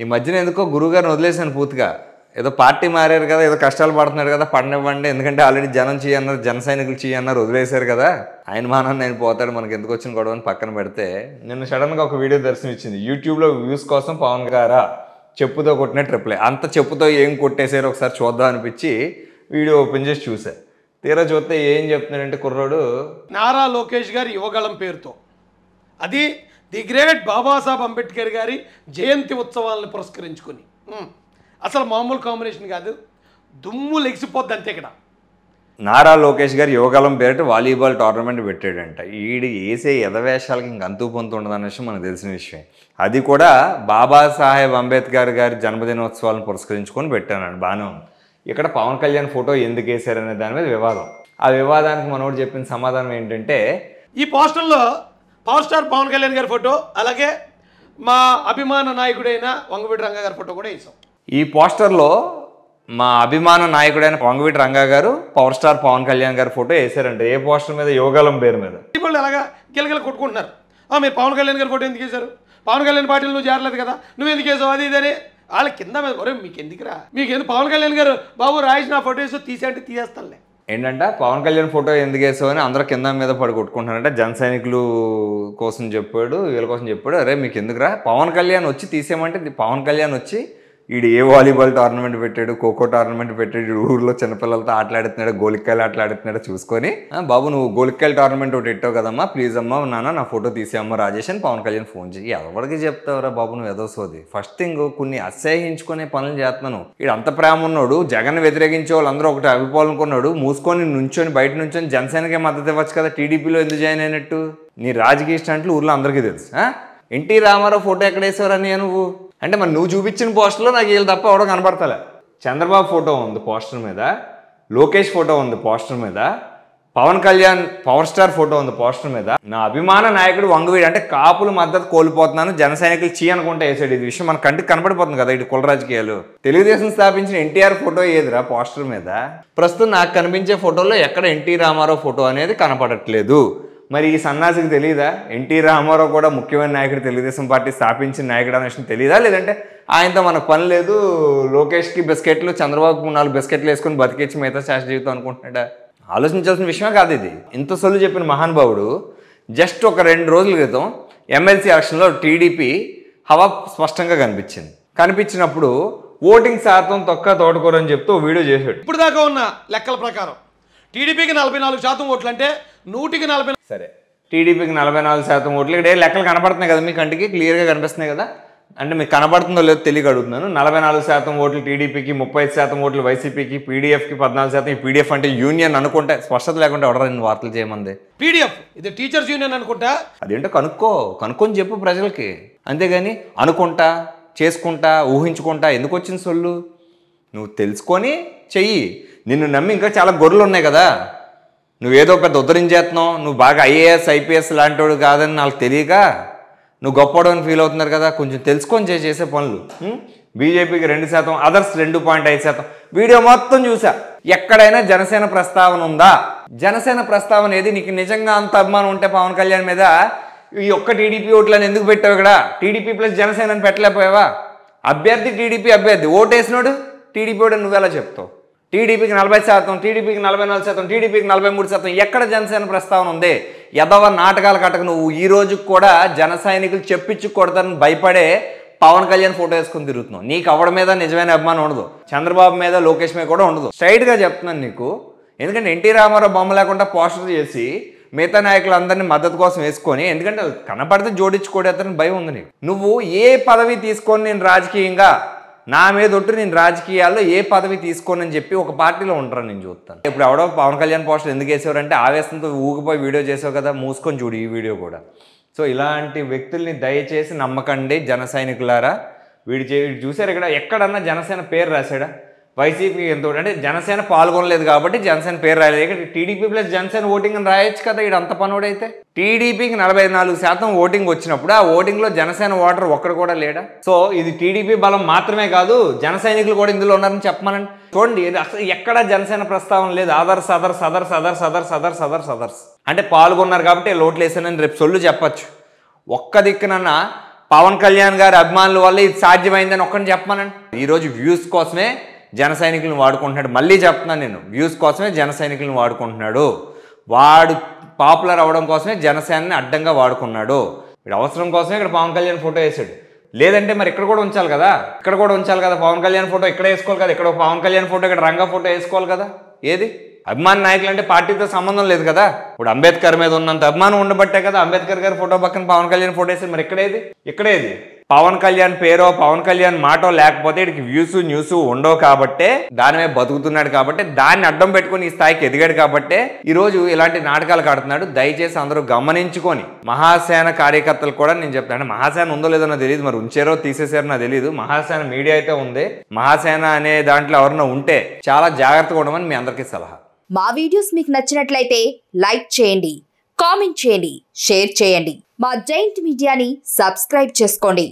ఈ మధ్యన ఎందుకో గురువుగారిని వదిలేశాను పూర్తిగా ఏదో పార్టీ మారారు కదా ఏదో కష్టాలు పడుతున్నాడు కదా పండివ్వండి ఎందుకంటే ఆల్రెడీ జనం చేయన్నారు జన సైనికులు చేయన్నారు వదిలేశారు కదా ఆయన మానని ఆయన పోతాడు మనకి ఎందుకు వచ్చిన గొడవ అని పక్కన పెడితే నిన్న సడన్గా ఒక వీడియో దర్శనం ఇచ్చింది యూట్యూబ్లో వ్యూస్ కోసం పవన్ గారా చెప్పుతో కొట్టిన ట్రిప్లే అంత చెప్పుతో ఏం కొట్టేశారో ఒకసారి చూద్దాం అనిపించి వీడియో ఓపెన్ చేసి చూసా తీరా చూస్తే ఏం చెప్తున్నాడంటే కుర్రాడు నారా లోకేష్ గారి యువగళం పేరుతో అది ది గ్రేట్ బాబాసాహెబ్ అంబేద్కర్ గారి జయంతి ఉత్సవాలను పురస్కరించుకొని అసలు మామూలు కాంబినేషన్ కాదు దుమ్ము లెగిసిపోద్ది అంతే ఇక్కడ నారా లోకేష్ గారు యోగాలం పేరిట వాలీబాల్ టోర్నమెంట్ పెట్టాడంట ఈడు వేసే ఎదవేషాలకి ఇంక అంతు పొంతు ఉండదన్న విషయం మనకు తెలిసిన విషయం అది కూడా బాబాసాహెబ్ అంబేద్కర్ గారి జన్మదినోత్సవాలను పురస్కరించుకొని పెట్టానండి బాగానే ఉంది ఇక్కడ పవన్ కళ్యాణ్ ఫోటో ఎందుకు వేశారనే దాని మీద వివాదం ఆ వివాదానికి మనోడు చెప్పిన సమాధానం ఏంటంటే ఈ పోస్టర్లో పవర్ స్టార్ పవన్ కళ్యాణ్ గారి ఫోటో అలాగే మా అభిమాన నాయకుడైన వంగవీటి రంగా గారి ఫోటో కూడా వేసాం ఈ పోస్టర్లో మా అభిమాన నాయకుడైన వంగవీటి రంగా గారు పవర్ స్టార్ పవన్ కళ్యాణ్ గారి ఫోటో వేశారండి ఏ పోస్టర్ మీద యోగాలం పేరు మీద వాళ్ళు అలాగా గిలగిల కొట్టుకుంటున్నారు మీరు పవన్ కళ్యాణ్ గారి ఫోటో ఎందుకు వేశారు పవన్ కళ్యాణ్ పార్టీలు నువ్వు చేరలేదు కదా నువ్వు ఎందుకు వేసావు అది ఇదని వాళ్ళ కింద మీద ఒరే మీకు ఎందుకురా మీకు ఎందుకు పవన్ కళ్యాణ్ గారు బాబు రాయించిన ఫోటో వేసి అంటే తీసేస్తానులే ఏంటంటే పవన్ కళ్యాణ్ ఫోటో ఎందుకు వేసావు అని అందరూ కింద మీద పడి కొట్టుకుంటున్నారంటే జన సైనికులు కోసం చెప్పాడు వీళ్ళ కోసం చెప్పాడు అరే మీకు ఎందుకురా పవన్ కళ్యాణ్ వచ్చి తీసేయమంటే పవన్ కళ్యాణ్ వచ్చి వీడు ఏ వాలీబాల్ టోర్నమెంట్ పెట్టాడు ఖోఖో టోర్నమెంట్ పెట్టాడు ఊర్లో చిన్నపిల్లలతో ఆటలాడుతున్నాడు గోలికాయలు ఆటలాడుతున్నాడు చూసుకొని బాబు నువ్వు గోలికాయలు టోర్నమెంట్ ఒకటి పెట్టావు కదమ్మా ప్లీజ్ అమ్మా నాన్న నా ఫోటో తీసేయమ్మ రాజేష్ అని పవన్ కళ్యాణ్ ఫోన్ చేయి ఎవరికి చెప్తావురా బాబు నువ్వు ఎదోసోది ఫస్ట్ థింగ్ కొన్ని అసహ్యించుకునే పనులు చేస్తున్నాను వీడు అంత ప్రేమ ఉన్నాడు జగన్ వ్యతిరేకించే వాళ్ళందరూ ఒకటి అభిపాలనుకున్నాడు మూసుకొని నుంచొని బయట నుంచొని జనసేనకే మద్దతు ఇవ్వచ్చు కదా టీడీపీలో ఎందుకు జాయిన్ అయినట్టు నీ రాజకీయ స్టాంట్లు ఊర్లో అందరికీ తెలుసు ఎన్టీ రామారావు ఫోటో ఎక్కడ వేసేవారని నువ్వు అంటే మరి నువ్వు చూపించిన పోస్టర్లో నాకు వీళ్ళు తప్ప ఎవడో కనపడతలే చంద్రబాబు ఫోటో ఉంది పోస్టర్ మీద లోకేష్ ఫోటో ఉంది పోస్టర్ మీద Pawan Kalyan power star photo ఉంది పోస్టర్ మీద నా అభిమాన నాయకుడు వంగవీడు అంటే కాపులు మద్దతు కోల్పోతున్నాను జన సైనికులు చీ అనుకుంటే వేసాడు ఇది విషయం మన కంటికి కనపడిపోతుంది కదా ఇటు కుల రాజకీయాలు తెలుగుదేశం స్థాపించిన ఎన్టీఆర్ ఫోటో ఏదిరా పోస్టర్ మీద ప్రస్తుతం నాకు కనిపించే ఫోటోలో ఎక్కడ ఎన్టీ రామారావు ఫోటో అనేది కనపడట్లేదు మరి ఈ సన్నాసికి తెలియదా ఎన్టీ రామారావు కూడా ముఖ్యమైన నాయకుడు తెలుగుదేశం పార్టీ స్థాపించిన నాయకుడు అనే విషయం తెలియదా లేదంటే ఆయనతో మనకు పని లేదు లోకేష్కి బిస్కెట్లు చంద్రబాబుకు నాలుగు బిస్కెట్లు వేసుకొని బతికించి మిగతా శాస్త్ర జీవితం అనుకుంటున్నాడా ఆలోచించాల్సిన విషయమే కాదు ఇది ఇంత సొల్లు చెప్పిన మహానుభావుడు జస్ట్ ఒక రెండు రోజుల క్రితం ఎమ్మెల్సీ ఎలక్షన్లో టీడీపీ హవా స్పష్టంగా కనిపించింది కనిపించినప్పుడు ఓటింగ్ శాతం తొక్క తోడుకోరని చెప్తూ వీడియో చేశాడు ఇప్పుడు దాకా ఉన్న లెక్కల ప్రకారం టీడీపీకి నలభై నాలుగు శాతం ఓట్లు అంటే నూటికి నలభై సరే టీడీపీకి నలభై నాలుగు శాతం ఓట్లు ఇక్కడ లెక్కలు కనపడుతున్నాయి కదా మీ కంటికి క్లియర్గా కనిపిస్తున్నాయి కదా అంటే మీకు కనబడుతుందో లేదో తెలియక అడుగుతున్నాను నలభై నాలుగు శాతం ఓట్లు టీడీపీకి ముప్పై శాతం ఓట్లు వైసీపీకి పీడీఎఫ్కి పద్నాలుగు శాతం ఈ పీడిఎఫ్ అంటే యూనియన్ అనుకుంటే స్పష్టత లేకుండా ఎవరైనా వార్తలు చేయమంది పీడీఎఫ్ ఇది టీచర్స్ యూనియన్ అనుకుంటా అదేంటో కనుక్కో కనుక్కొని చెప్పు ప్రజలకి అంతేగాని అనుకుంటా చేసుకుంటా ఊహించుకుంటా ఎందుకు వచ్చింది సొల్లు నువ్వు తెలుసుకొని చెయ్యి నిన్ను నమ్మి ఇంకా చాలా గొర్రెలు ఉన్నాయి కదా నువ్వేదో పెద్ద చేస్తున్నావు నువ్వు బాగా ఐఏఎస్ ఐపీఎస్ లాంటివాడు కాదని నాకు తెలియక నువ్వు గొప్పవాడని ఫీల్ అవుతున్నారు కదా కొంచెం తెలుసుకొని చేసే పనులు బీజేపీకి రెండు శాతం అదర్స్ రెండు పాయింట్ ఐదు శాతం వీడియో మొత్తం చూసా ఎక్కడైనా జనసేన ప్రస్తావన ఉందా జనసేన ప్రస్తావన ఏది నీకు నిజంగా అంత అభిమానం ఉంటే పవన్ కళ్యాణ్ మీద ఈ ఒక్క టీడీపీ ఓట్లని ఎందుకు పెట్టావు ఇక్కడ టీడీపీ ప్లస్ జనసేన పెట్టలేకపోయావా అభ్యర్థి టీడీపీ అభ్యర్థి ఓటేసినోడు టీడీపీ ఓడని నువ్వెలా చెప్తావు టీడీపీకి నలభై శాతం టీడీపీకి నలభై నాలుగు శాతం టీడీపీకి నలభై మూడు శాతం ఎక్కడ జనసేన ప్రస్తావన ఉంది ఎదవ నాటకాలు కట్టక నువ్వు ఈ రోజుకు కూడా జన సైనికులు చెప్పించి కొడతారని భయపడే పవన్ కళ్యాణ్ ఫోటో వేసుకుని తిరుగుతున్నావు నీకు అవడ మీద నిజమైన అభిమానం ఉండదు చంద్రబాబు మీద లోకేష్ మీద కూడా ఉండదు స్ట్రైట్గా చెప్తున్నాను నీకు ఎందుకంటే ఎన్టీ రామారావు బొమ్మ లేకుండా పోస్టర్ చేసి మిగతా నాయకులందరినీ మద్దతు కోసం వేసుకొని ఎందుకంటే కనపడితే జోడించుకోడేతని భయం ఉంది నీకు నువ్వు ఏ పదవి తీసుకొని నేను రాజకీయంగా నా మీద ఒట్టు నేను రాజకీయాల్లో ఏ పదవి తీసుకోనని చెప్పి ఒక పార్టీలో ఉంటారని నేను చూస్తాను ఇప్పుడు ఎవడో పవన్ కళ్యాణ్ పోస్టర్ ఎందుకు వేసేవారంటే ఆవేశంతో ఊగిపోయి వీడియో చేసావు కదా మూసుకొని చూడు ఈ వీడియో కూడా సో ఇలాంటి వ్యక్తుల్ని దయచేసి నమ్మకండి జన సైనికులారా వీడి చే చూసారు ఇక్కడ ఎక్కడన్నా జనసేన పేరు రాశాడా వైసీపీ ఎంతో అంటే జనసేన పాల్గొనలేదు కాబట్టి జనసేన పేరు రాయలేదు ఇక్కడ టీడీపీ ప్లస్ జనసేన ఓటింగ్ అని రాయొచ్చు కదా ఇక్కడ అంత పనుడైతే టీడీపీకి నలభై నాలుగు శాతం ఓటింగ్ వచ్చినప్పుడు ఆ ఓటింగ్లో జనసేన ఓటర్ ఒక్కడు కూడా లేడా సో ఇది టీడీపీ బలం మాత్రమే కాదు జనసైనికులు కూడా ఇందులో ఉన్నారని చెప్పమనండి చూడండి అసలు ఎక్కడ జనసేన ప్రస్తావన లేదు others others others others others others others others అంటే పాల్గొన్నారు కాబట్టి లోట్లు వేసానని రేపు సొల్లు చెప్పచ్చు ఒక్క దిక్కునన్న పవన్ కళ్యాణ్ గారి అభిమానుల వల్ల ఇది సాధ్యమైందని ఒక్కని చెప్పమనండి ఈరోజు వ్యూస్ కోసమే జన సైనికులను వాడుకుంటున్నాడు మళ్ళీ చెప్తున్నాను నేను వ్యూస్ కోసమే జన సైనికులను వాడుకుంటున్నాడు వాడు పాపులర్ అవడం కోసమే జనసేనని అడ్డంగా వాడుకున్నాడు వీడు అవసరం కోసమే ఇక్కడ పవన్ కళ్యాణ్ ఫోటో వేసాడు లేదంటే మరి ఇక్కడ కూడా ఉంచాలి కదా ఇక్కడ కూడా ఉంచాలి కదా పవన్ కళ్యాణ్ ఫోటో ఇక్కడ వేసుకోవాలి కదా ఇక్కడ పవన్ కళ్యాణ్ ఫోటో ఇక్కడ రంగ ఫోటో వేసుకోవాలి కదా ఏది అభిమాన్ నాయకులు అంటే పార్టీతో సంబంధం లేదు కదా ఇప్పుడు అంబేద్కర్ మీద ఉన్నంత అభిమానం ఉండబట్టే కదా అంబేద్కర్ గారి ఫోటో పక్కన పవన్ కళ్యాణ్ ఫోటో వేసి మరి ఇక్కడేది ఇక్కడేది పవన్ కళ్యాణ్ పేరో పవన్ కళ్యాణ్ మాటో లేకపోతే ఇడికి వ్యూస్ న్యూస్ ఉండవు కాబట్టే దాని మీద బతుకుతున్నాడు కాబట్టి దాన్ని అడ్డం పెట్టుకుని ఈ స్థాయికి ఎదిగాడు కాబట్టే ఈరోజు ఇలాంటి నాటకాలు కడుతున్నాడు దయచేసి అందరూ గమనించుకొని మహాసేన కార్యకర్తలు కూడా నేను చెప్తాను మహాసేన ఉందో లేదో నాకు తెలియదు మరి ఉంచారో తీసేసారో నాకు తెలియదు మహాసేన మీడియా అయితే ఉంది మహాసేన అనే దాంట్లో ఎవరన్నా ఉంటే చాలా జాగ్రత్తగా ఉండమని మీ అందరికీ సలహా మా వీడియోస్ మీకు నచ్చినట్లయితే లైక్ చేయండి కామెంట్ చేయండి షేర్ చేయండి మా జైంట్ మీడియాని సబ్స్క్రైబ్ చేసుకోండి